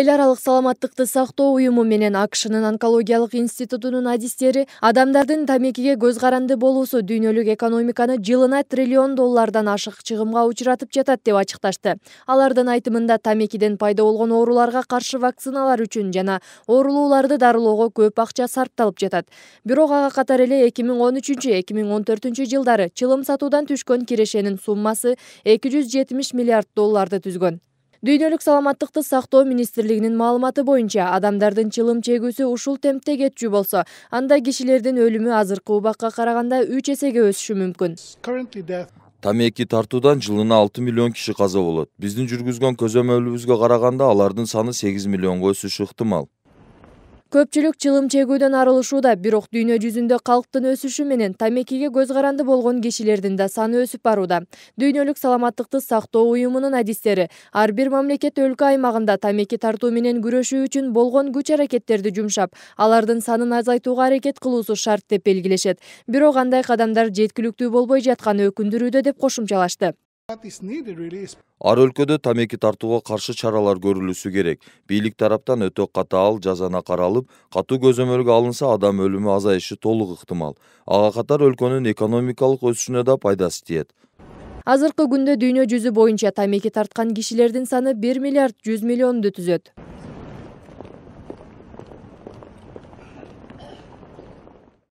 эл аралык саламаттыкты сактоо уюму менен акшнын онкологиялык институтунун адистери адамдардын тамекиге көз каранды болуусу дүйнөлүк экономиканы жылына триллион доллардан ашык чыгымга учуратып жатат деп ачыкташты алардын айтымында тамекиден пайда болгон ооруларга каршы вакциналар үчүн жана оорулууларды дарылоого көп акча сарпталып жатат бирок ага катар эле эки миң он үчүнчү эки миң он төртүнчү жылдары чылым сатуудан түшкөн кирешенин суммасы эки жүз жетимиш миллиард долларды түзгөн дүйнөлүк саламаттыкты сактоо министрлигинин маалыматы боюнча адамдардын чылым чегүүсү ушул темпте кетчү болсо анда кишилердин өлүмү азыркы убакка караганда үч эсеге өсүшү мүмкүн тамеки тартуудан жылына алты миллион киши каза болот биздин жүргүзгөн көзөмөлүбүзгө караганда алардын саны сегиз миллионго өсүшү ыктымал көпчүлүк чылым чегүүдөн арылышууда бирок дүйнө жүзүндө калктын өсүшү менен тамекиге көз каранды болгон кишилердин да саны өсүп барууда дүйнөлүк саламаттыкты сактоо уюмунун адистери ар бир мамлекет өлкө аймагында тамеки тартуу менен күрөшүү үчүн болгон күч аракеттерди жумшап алардын санын азайтууга аракет кылуусу шарт деп белгилешет бирок андай кадамдар жеткиликтүү болбой жатканы өкүндүрүүдө деп кошумчалашты ар өлкөдө тамеки тартууга каршы чаралар көрүлүшү керек бийлик тараптан өтө катаал жазана каралып катуу көзөмөлгө алынса адам өлүмү азайышы толук ыктымал ага катар өлкөнүн экономикалык өсүшүнө да пайдасы тиет азыркы күндө дүйнө жүзү боюнча тамеки тарткан кишилердин саны 1 миллиард жүз миллионду түзөт